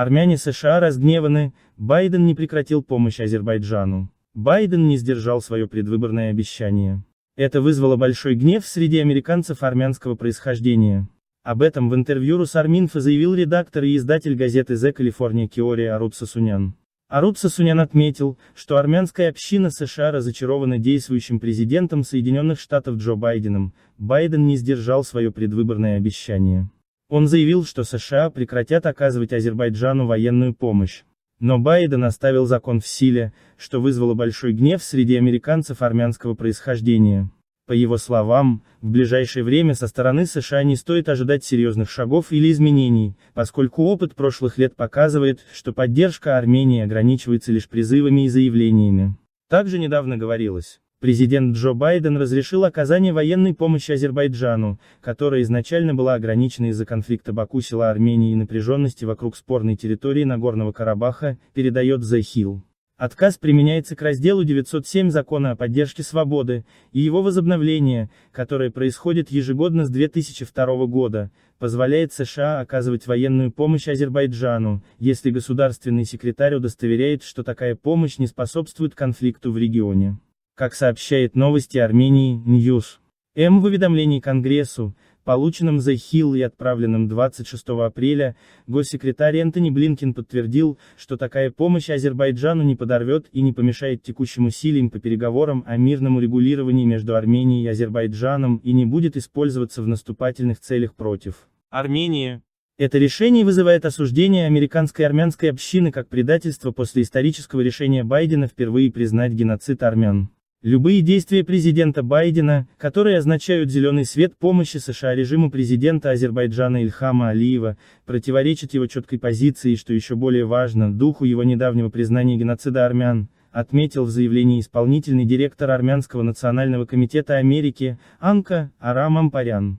Армяне США разгневаны, Байден не прекратил помощь Азербайджану. Байден не сдержал свое предвыборное обещание. Это вызвало большой гнев среди американцев армянского происхождения. Об этом в интервью Русарминфо заявил редактор и издатель газеты «The California Киория Аруб Сасунян. Аруб Сасунян отметил, что армянская община США разочарована действующим президентом Соединенных Штатов Джо Байденом, Байден не сдержал свое предвыборное обещание. Он заявил, что США прекратят оказывать Азербайджану военную помощь. Но Байден оставил закон в силе, что вызвало большой гнев среди американцев армянского происхождения. По его словам, в ближайшее время со стороны США не стоит ожидать серьезных шагов или изменений, поскольку опыт прошлых лет показывает, что поддержка Армении ограничивается лишь призывами и заявлениями. Также недавно говорилось, Президент Джо Байден разрешил оказание военной помощи Азербайджану, которая изначально была ограничена из-за конфликта Баку села Армении и напряженности вокруг спорной территории Нагорного Карабаха, передает The Hill. Отказ применяется к разделу 907 Закона о поддержке свободы, и его возобновление, которое происходит ежегодно с 2002 года, позволяет США оказывать военную помощь Азербайджану, если государственный секретарь удостоверяет, что такая помощь не способствует конфликту в регионе как сообщает новости Армении News. М в уведомлении Конгрессу, полученном The Hill и отправленном 26 апреля, госсекретарь Энтони Блинкин подтвердил, что такая помощь Азербайджану не подорвет и не помешает текущим усилиям по переговорам о мирном урегулировании между Арменией и Азербайджаном и не будет использоваться в наступательных целях против Армении. Это решение вызывает осуждение американской армянской общины как предательство после исторического решения Байдена впервые признать геноцид армян. Любые действия президента Байдена, которые означают зеленый свет помощи США режиму президента Азербайджана Ильхама Алиева, противоречат его четкой позиции и, что еще более важно, духу его недавнего признания геноцида армян, отметил в заявлении исполнительный директор Армянского национального комитета Америки, Анка, Арам Ампарян.